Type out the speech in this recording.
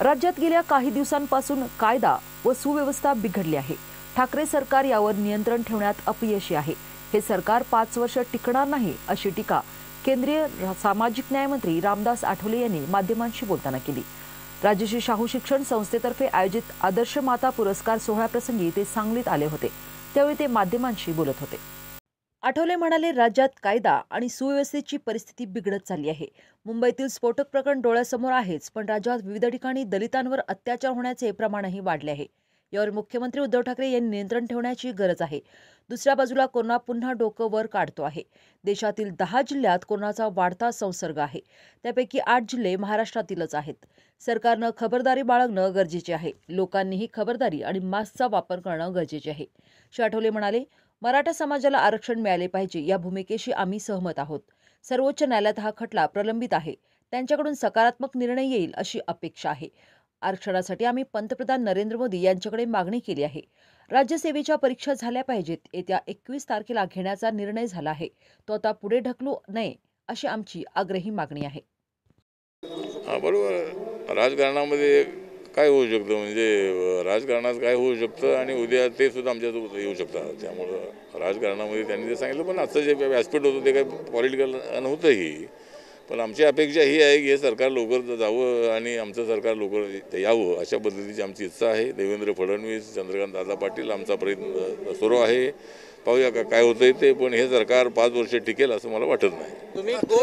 राज्यात गेल्या काही दिवसांपासून कायदा व सुव्यवस्था बिघडली आहे ठाकरे सरकार यावर नियंत्रण ठेवण्यात अपयशी आहे हे सरकार पाच वर्ष टिकणार नाही अशी टीका केंद्रीय सामाजिक न्यायमंत्री रामदास आठवले यांनी माध्यमांशी बोलताना केली राजश्री शाहू शिक्षण संस्थेतर्फे आयोजित आदर्श माता पुरस्कार सोहळ्याप्रसंगी ते सांगलीत आले होते त्यावेळी ते माध्यमांशी बोलत होते आठवले म्हणाले राज्यात कायदा आणि सुव्यवस्थेची परिस्थिती बिघडत चालली आहे मुंबईतील स्फोटक प्रकरण डोळ्यासमोर आहेच पण राज्यात विविध ठिकाणी दलितांवर अत्याचार होण्याचे प्रमाणही वाढले आहे यावर मुख्यमंत्री उद्धव ठाकरे यांनी नियंत्रण ठेवण्याची गरज आहे दुसऱ्या बाजूला कोरोना पुन्हा डोकं वर काढतो आहे देशातील दहा जिल्ह्यात कोरोनाचा वाढता संसर्ग आहे त्यापैकी आठ जिल्हे महाराष्ट्रातीलच आहेत सरकारनं खबरदारी बाळगणं गरजेचे आहे लोकांनीही खबरदारी आणि मास्कचा वापर करणं गरजेचे आहे आठवले म्हणाले मराठा समाजाला आरक्षण मिळाले पाहिजे या भूमिकेशी आम्ही सहमत आहोत सर्वोच्च न्यायालयात हा खटला प्रलंबित आहे त्यांच्याकडून सकारात्मक निर्णय येईल अशी अपेक्षा आहे आरक्षणासाठी आम्ही पंतप्रधान नरेंद्र मोदी यांच्याकडे मागणी केली आहे राज्यसेवेच्या परीक्षा झाल्या पाहिजेत येत्या एकवीस तारखेला घेण्याचा निर्णय झाला आहे तो आता पुढे ढकलू नये अशी आमची आग्रही मागणी आहे बरोबर राजकारणामध्ये काय होऊ शकतं म्हणजे राजकारणात काय होऊ शकतं आणि उद्या ते सुद्धा आमच्यासोबत येऊ शकतात त्यामुळं राजकारणामध्ये त्यांनी ते सांगितलं पण आजचं जे व्यासपीठ होतं ते काय पॉलिटिकल नव्हतंही पण आमची अपेक्षा ही आहे की हे सरकार लवकर जावं आणि आमचं सरकार लवकर यावं अशा पद्धतीची आमची इच्छा आहे देवेंद्र फडणवीस चंद्रकांत दादा पाटील आमचा प्रयत्न सुरू आहे पाहूया काय होतंय ते पण हे सरकार पाच वर्ष टिकेल असं मला वाटत नाही